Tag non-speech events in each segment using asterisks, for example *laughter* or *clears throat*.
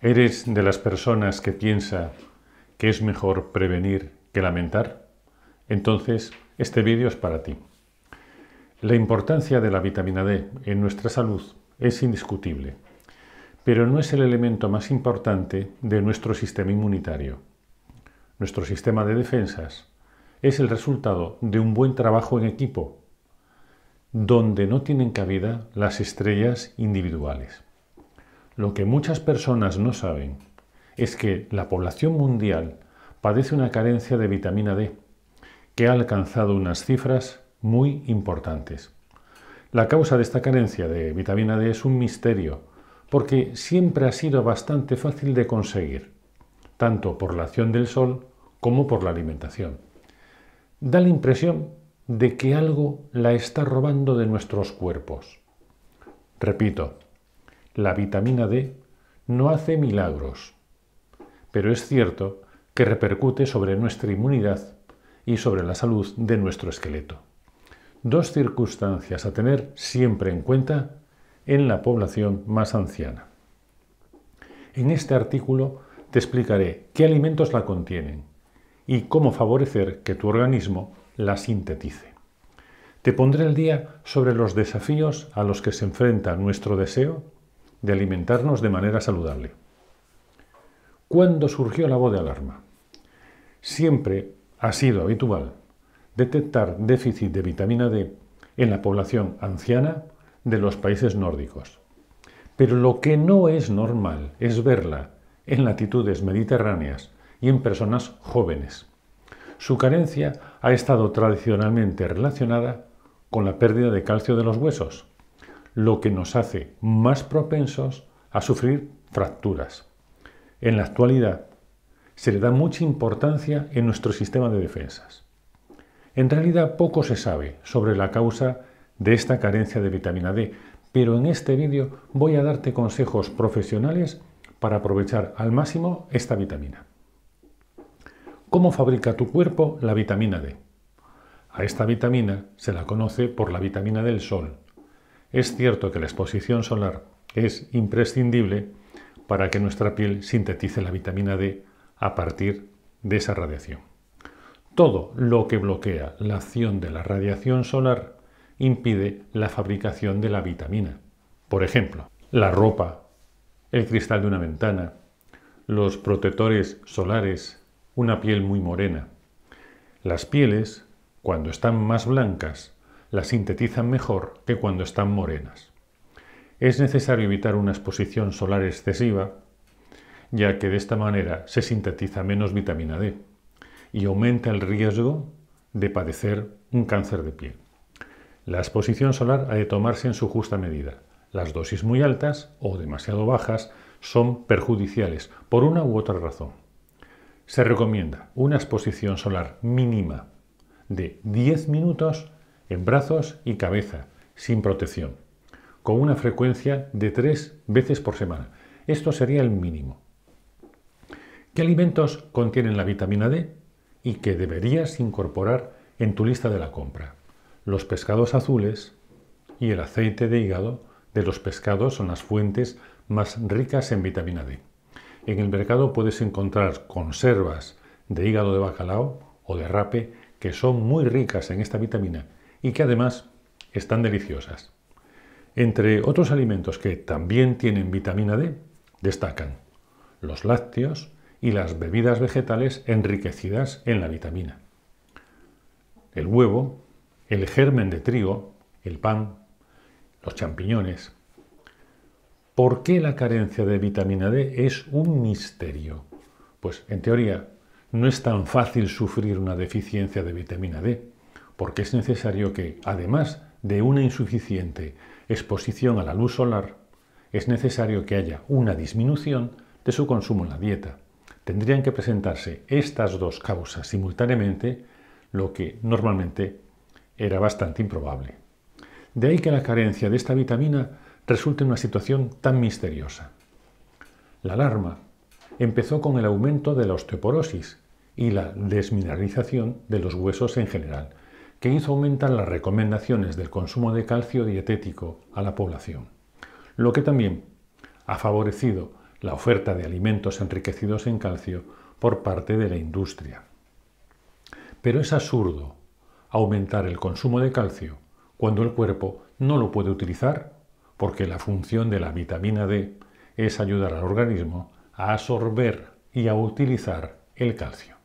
¿Eres de las personas que piensa que es mejor prevenir que lamentar? Entonces, este vídeo es para ti. La importancia de la vitamina D en nuestra salud es indiscutible, pero no es el elemento más importante de nuestro sistema inmunitario. Nuestro sistema de defensas es el resultado de un buen trabajo en equipo, donde no tienen cabida las estrellas individuales. Lo que muchas personas no saben es que la población mundial padece una carencia de vitamina D, que ha alcanzado unas cifras muy importantes. La causa de esta carencia de vitamina D es un misterio, porque siempre ha sido bastante fácil de conseguir, tanto por la acción del sol como por la alimentación. Da la impresión de que algo la está robando de nuestros cuerpos. Repito, la vitamina D no hace milagros, pero es cierto que repercute sobre nuestra inmunidad y sobre la salud de nuestro esqueleto. Dos circunstancias a tener siempre en cuenta en la población más anciana. En este artículo te explicaré qué alimentos la contienen y cómo favorecer que tu organismo la sintetice. Te pondré el día sobre los desafíos a los que se enfrenta nuestro deseo de alimentarnos de manera saludable. ¿Cuándo surgió la voz de alarma? Siempre ha sido habitual detectar déficit de vitamina D en la población anciana de los países nórdicos. Pero lo que no es normal es verla en latitudes mediterráneas y en personas jóvenes. Su carencia ha estado tradicionalmente relacionada con la pérdida de calcio de los huesos, lo que nos hace más propensos a sufrir fracturas. En la actualidad se le da mucha importancia en nuestro sistema de defensas. En realidad poco se sabe sobre la causa de esta carencia de vitamina D, pero en este vídeo voy a darte consejos profesionales para aprovechar al máximo esta vitamina. ¿Cómo fabrica tu cuerpo la vitamina D? A esta vitamina se la conoce por la vitamina del sol, es cierto que la exposición solar es imprescindible para que nuestra piel sintetice la vitamina D a partir de esa radiación. Todo lo que bloquea la acción de la radiación solar impide la fabricación de la vitamina. Por ejemplo, la ropa, el cristal de una ventana, los protectores solares, una piel muy morena. Las pieles, cuando están más blancas la sintetizan mejor que cuando están morenas. Es necesario evitar una exposición solar excesiva, ya que de esta manera se sintetiza menos vitamina D y aumenta el riesgo de padecer un cáncer de piel. La exposición solar ha de tomarse en su justa medida. Las dosis muy altas o demasiado bajas son perjudiciales por una u otra razón. Se recomienda una exposición solar mínima de 10 minutos en brazos y cabeza, sin protección, con una frecuencia de tres veces por semana. Esto sería el mínimo. ¿Qué alimentos contienen la vitamina D y que deberías incorporar en tu lista de la compra? Los pescados azules y el aceite de hígado de los pescados son las fuentes más ricas en vitamina D. En el mercado puedes encontrar conservas de hígado de bacalao o de rape que son muy ricas en esta vitamina y que además están deliciosas. Entre otros alimentos que también tienen vitamina D, destacan los lácteos y las bebidas vegetales enriquecidas en la vitamina. El huevo, el germen de trigo, el pan, los champiñones. ¿Por qué la carencia de vitamina D es un misterio? Pues en teoría no es tan fácil sufrir una deficiencia de vitamina D porque es necesario que, además de una insuficiente exposición a la luz solar, es necesario que haya una disminución de su consumo en la dieta. Tendrían que presentarse estas dos causas simultáneamente, lo que normalmente era bastante improbable. De ahí que la carencia de esta vitamina resulte en una situación tan misteriosa. La alarma empezó con el aumento de la osteoporosis y la desmineralización de los huesos en general, que hizo aumentar las recomendaciones del consumo de calcio dietético a la población, lo que también ha favorecido la oferta de alimentos enriquecidos en calcio por parte de la industria. Pero es absurdo aumentar el consumo de calcio cuando el cuerpo no lo puede utilizar porque la función de la vitamina D es ayudar al organismo a absorber y a utilizar el calcio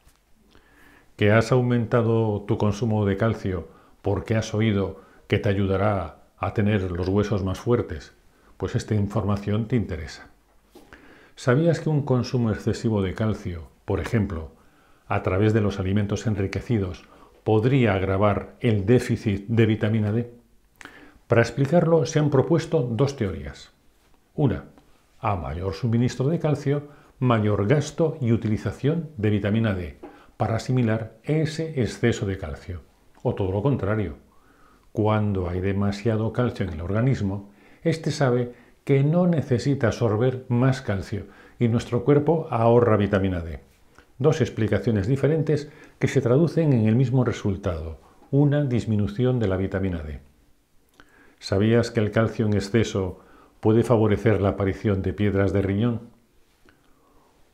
que has aumentado tu consumo de calcio porque has oído que te ayudará a tener los huesos más fuertes, pues esta información te interesa. ¿Sabías que un consumo excesivo de calcio, por ejemplo, a través de los alimentos enriquecidos, podría agravar el déficit de vitamina D? Para explicarlo se han propuesto dos teorías. Una, a mayor suministro de calcio, mayor gasto y utilización de vitamina D, para asimilar ese exceso de calcio. O todo lo contrario, cuando hay demasiado calcio en el organismo, éste sabe que no necesita absorber más calcio y nuestro cuerpo ahorra vitamina D. Dos explicaciones diferentes que se traducen en el mismo resultado, una disminución de la vitamina D. ¿Sabías que el calcio en exceso puede favorecer la aparición de piedras de riñón?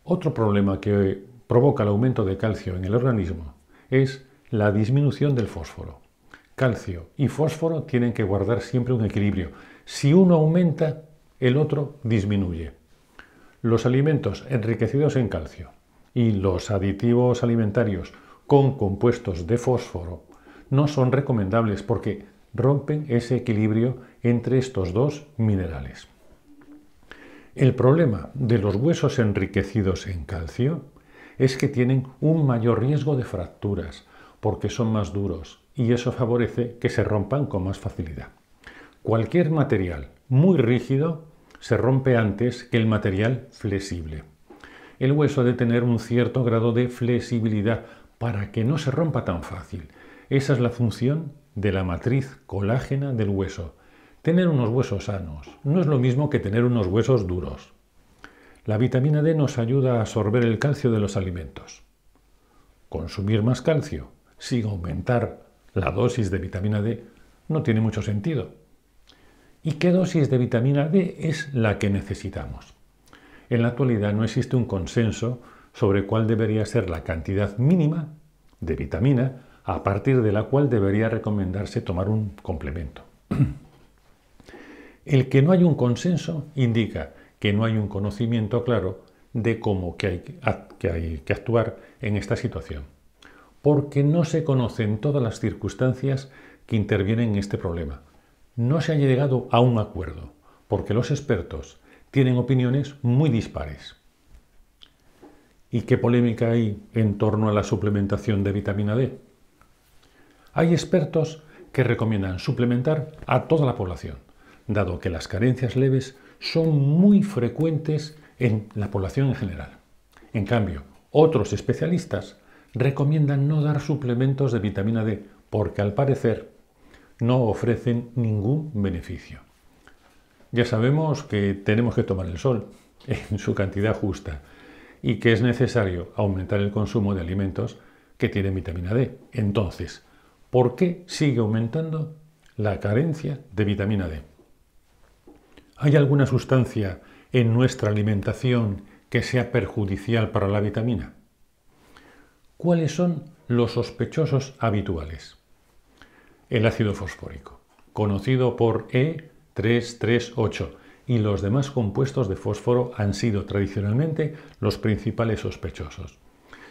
Otro problema que provoca el aumento de calcio en el organismo es la disminución del fósforo. Calcio y fósforo tienen que guardar siempre un equilibrio. Si uno aumenta, el otro disminuye. Los alimentos enriquecidos en calcio y los aditivos alimentarios con compuestos de fósforo no son recomendables porque rompen ese equilibrio entre estos dos minerales. El problema de los huesos enriquecidos en calcio es que tienen un mayor riesgo de fracturas porque son más duros y eso favorece que se rompan con más facilidad. Cualquier material muy rígido se rompe antes que el material flexible. El hueso ha de tener un cierto grado de flexibilidad para que no se rompa tan fácil. Esa es la función de la matriz colágena del hueso. Tener unos huesos sanos no es lo mismo que tener unos huesos duros. La vitamina D nos ayuda a absorber el calcio de los alimentos. Consumir más calcio sin aumentar la dosis de vitamina D no tiene mucho sentido. ¿Y qué dosis de vitamina D es la que necesitamos? En la actualidad no existe un consenso sobre cuál debería ser la cantidad mínima de vitamina a partir de la cual debería recomendarse tomar un complemento. *clears throat* El que no hay un consenso indica que no hay un conocimiento claro de cómo que hay que, hay que actuar en esta situación, porque no se conocen todas las circunstancias que intervienen en este problema. No se ha llegado a un acuerdo, porque los expertos tienen opiniones muy dispares. ¿Y qué polémica hay en torno a la suplementación de vitamina D? Hay expertos que recomiendan suplementar a toda la población, dado que las carencias leves son muy frecuentes en la población en general. En cambio, otros especialistas recomiendan no dar suplementos de vitamina D porque al parecer no ofrecen ningún beneficio. Ya sabemos que tenemos que tomar el sol *laughs* en su cantidad justa y que es necesario aumentar el consumo de alimentos que tienen vitamina D. Entonces, ¿por qué sigue aumentando la carencia de vitamina D? ¿Hay alguna sustancia en nuestra alimentación que sea perjudicial para la vitamina? ¿Cuáles son los sospechosos habituales? El ácido fosfórico, conocido por E338, y los demás compuestos de fósforo han sido tradicionalmente los principales sospechosos.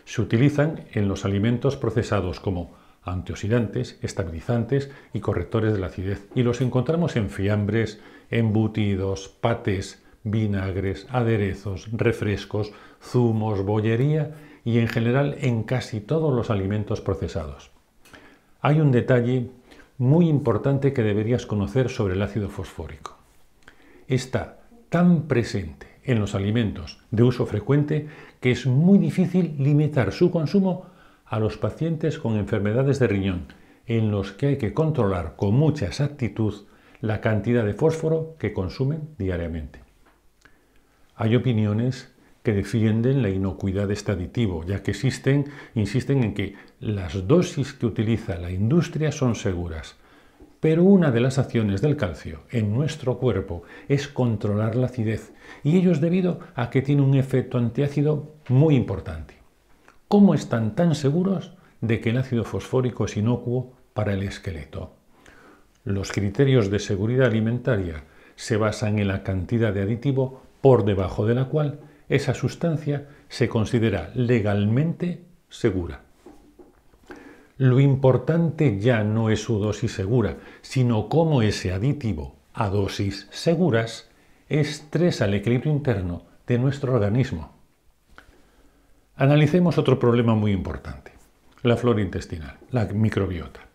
Se utilizan en los alimentos procesados como antioxidantes, estabilizantes y correctores de la acidez y los encontramos en fiambres, embutidos, patés, vinagres, aderezos, refrescos, zumos, bollería y en general en casi todos los alimentos procesados. Hay un detalle muy importante que deberías conocer sobre el ácido fosfórico. Está tan presente en los alimentos de uso frecuente que es muy difícil limitar su consumo a los pacientes con enfermedades de riñón, en los que hay que controlar con mucha exactitud la cantidad de fósforo que consumen diariamente. Hay opiniones que defienden la inocuidad de este aditivo, ya que insisten en que las dosis que utiliza la industria son seguras. Pero una de las acciones del calcio en nuestro cuerpo es controlar la acidez, y ello es debido a que tiene un efecto antiácido muy importante. ¿Cómo están tan seguros de que el ácido fosfórico es inocuo para el esqueleto? Los criterios de seguridad alimentaria se basan en la cantidad de aditivo por debajo de la cual esa sustancia se considera legalmente segura. Lo importante ya no es su dosis segura, sino cómo ese aditivo a dosis seguras estresa el equilibrio interno de nuestro organismo. Analicemos otro problema muy importante, la flora intestinal, la microbiota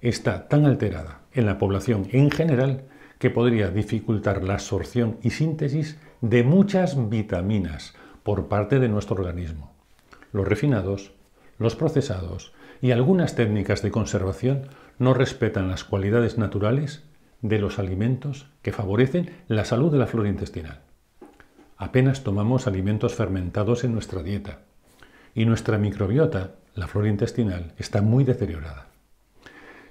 está tan alterada en la población en general que podría dificultar la absorción y síntesis de muchas vitaminas por parte de nuestro organismo. Los refinados, los procesados y algunas técnicas de conservación no respetan las cualidades naturales de los alimentos que favorecen la salud de la flora intestinal. Apenas tomamos alimentos fermentados en nuestra dieta y nuestra microbiota, la flora intestinal, está muy deteriorada.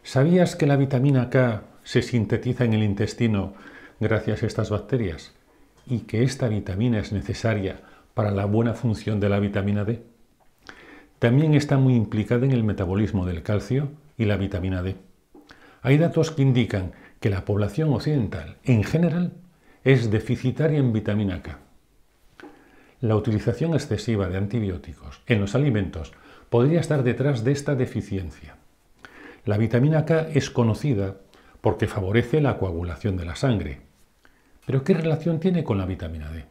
¿Sabías que la vitamina K se sintetiza en el intestino gracias a estas bacterias? ¿Y que esta vitamina es necesaria para la buena función de la vitamina D? También está muy implicada en el metabolismo del calcio y la vitamina D. Hay datos que indican que la población occidental, en general, es deficitaria en vitamina K. La utilización excesiva de antibióticos en los alimentos podría estar detrás de esta deficiencia. La vitamina K es conocida porque favorece la coagulación de la sangre. Pero ¿qué relación tiene con la vitamina D?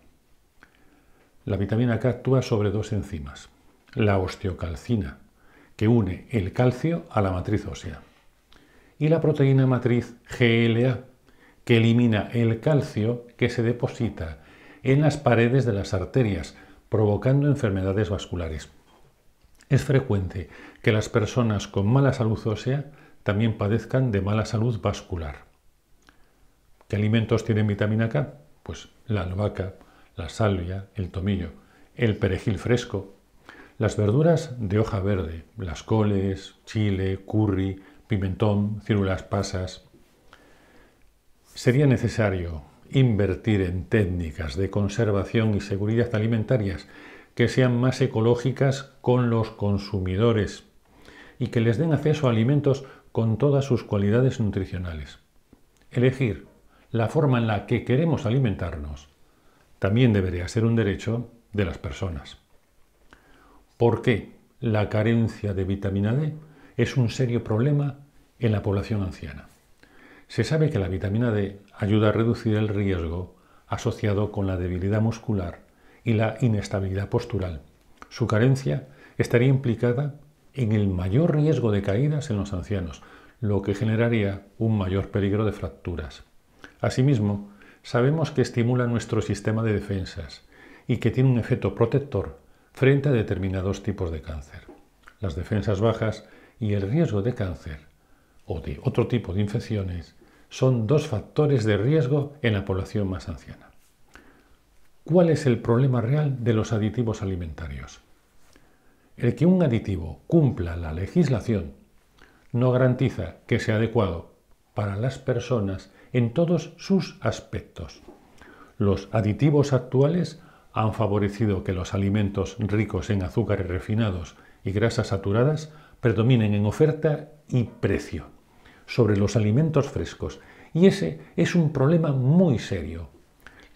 La vitamina K actúa sobre dos enzimas, la osteocalcina, que une el calcio a la matriz ósea, y la proteína matriz GLA, que elimina el calcio que se deposita en las paredes de las arterias, provocando enfermedades vasculares. Es frecuente que las personas con mala salud ósea también padezcan de mala salud vascular. ¿Qué alimentos tienen vitamina K? Pues la albahaca, la salvia, el tomillo, el perejil fresco, las verduras de hoja verde, las coles, chile, curry, pimentón, ciruelas pasas. Sería necesario invertir en técnicas de conservación y seguridad alimentarias que sean más ecológicas con los consumidores y que les den acceso a alimentos con todas sus cualidades nutricionales. Elegir la forma en la que queremos alimentarnos también debería ser un derecho de las personas. ¿Por qué la carencia de vitamina D es un serio problema en la población anciana? Se sabe que la vitamina D ayuda a reducir el riesgo asociado con la debilidad muscular y la inestabilidad postural. Su carencia estaría implicada en el mayor riesgo de caídas en los ancianos, lo que generaría un mayor peligro de fracturas. Asimismo, sabemos que estimula nuestro sistema de defensas y que tiene un efecto protector frente a determinados tipos de cáncer. Las defensas bajas y el riesgo de cáncer o de otro tipo de infecciones son dos factores de riesgo en la población más anciana. ¿Cuál es el problema real de los aditivos alimentarios? El que un aditivo cumpla la legislación no garantiza que sea adecuado para las personas en todos sus aspectos. Los aditivos actuales han favorecido que los alimentos ricos en azúcares refinados y grasas saturadas predominen en oferta y precio sobre los alimentos frescos y ese es un problema muy serio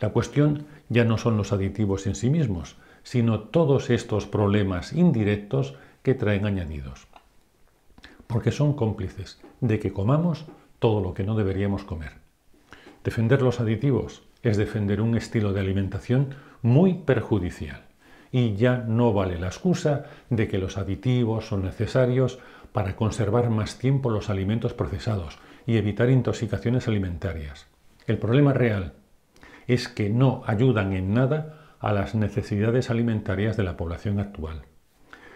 la cuestión ya no son los aditivos en sí mismos, sino todos estos problemas indirectos que traen añadidos. Porque son cómplices de que comamos todo lo que no deberíamos comer. Defender los aditivos es defender un estilo de alimentación muy perjudicial. Y ya no vale la excusa de que los aditivos son necesarios para conservar más tiempo los alimentos procesados y evitar intoxicaciones alimentarias. El problema real es que no ayudan en nada a las necesidades alimentarias de la población actual.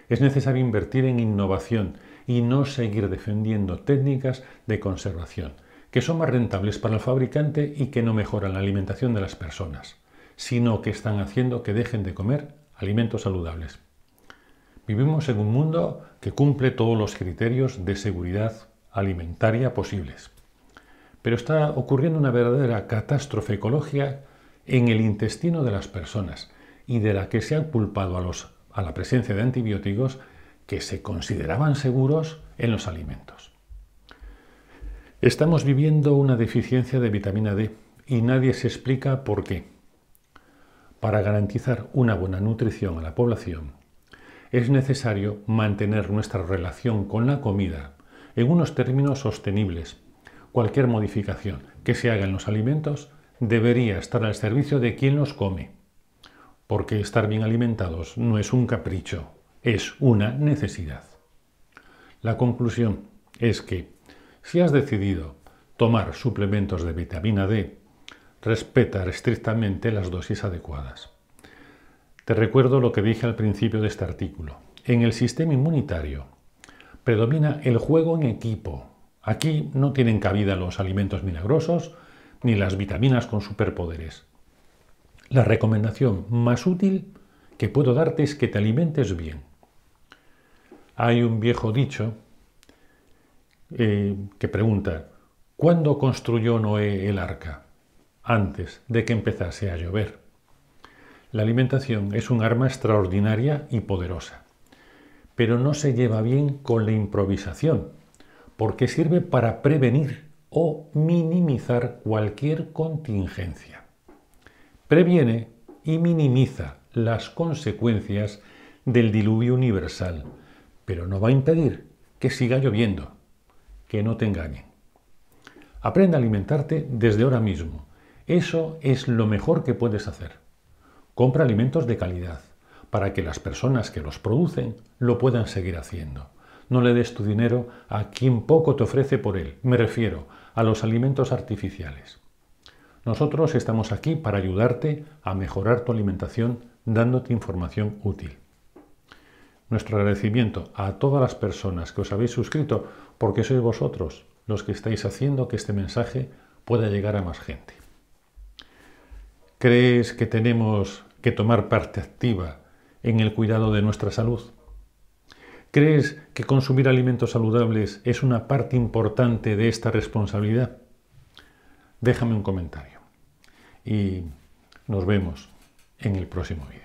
Es necesario invertir en innovación y no seguir defendiendo técnicas de conservación, que son más rentables para el fabricante y que no mejoran la alimentación de las personas, sino que están haciendo que dejen de comer alimentos saludables. Vivimos en un mundo que cumple todos los criterios de seguridad alimentaria posibles pero está ocurriendo una verdadera catástrofe ecológica en el intestino de las personas y de la que se han culpado a, a la presencia de antibióticos que se consideraban seguros en los alimentos. Estamos viviendo una deficiencia de vitamina D y nadie se explica por qué. Para garantizar una buena nutrición a la población, es necesario mantener nuestra relación con la comida en unos términos sostenibles cualquier modificación que se haga en los alimentos debería estar al servicio de quien los come, porque estar bien alimentados no es un capricho, es una necesidad. La conclusión es que si has decidido tomar suplementos de vitamina D, respeta estrictamente las dosis adecuadas. Te recuerdo lo que dije al principio de este artículo. En el sistema inmunitario predomina el juego en equipo, Aquí no tienen cabida los alimentos milagrosos ni las vitaminas con superpoderes. La recomendación más útil que puedo darte es que te alimentes bien. Hay un viejo dicho eh, que pregunta, ¿cuándo construyó Noé el arca? Antes de que empezase a llover. La alimentación es un arma extraordinaria y poderosa, pero no se lleva bien con la improvisación porque sirve para prevenir o minimizar cualquier contingencia. Previene y minimiza las consecuencias del diluvio universal, pero no va a impedir que siga lloviendo, que no te engañen. Aprende a alimentarte desde ahora mismo. Eso es lo mejor que puedes hacer. Compra alimentos de calidad para que las personas que los producen lo puedan seguir haciendo. No le des tu dinero a quien poco te ofrece por él. Me refiero a los alimentos artificiales. Nosotros estamos aquí para ayudarte a mejorar tu alimentación dándote información útil. Nuestro agradecimiento a todas las personas que os habéis suscrito porque sois vosotros los que estáis haciendo que este mensaje pueda llegar a más gente. ¿Crees que tenemos que tomar parte activa en el cuidado de nuestra salud? ¿Crees que consumir alimentos saludables es una parte importante de esta responsabilidad? Déjame un comentario y nos vemos en el próximo vídeo.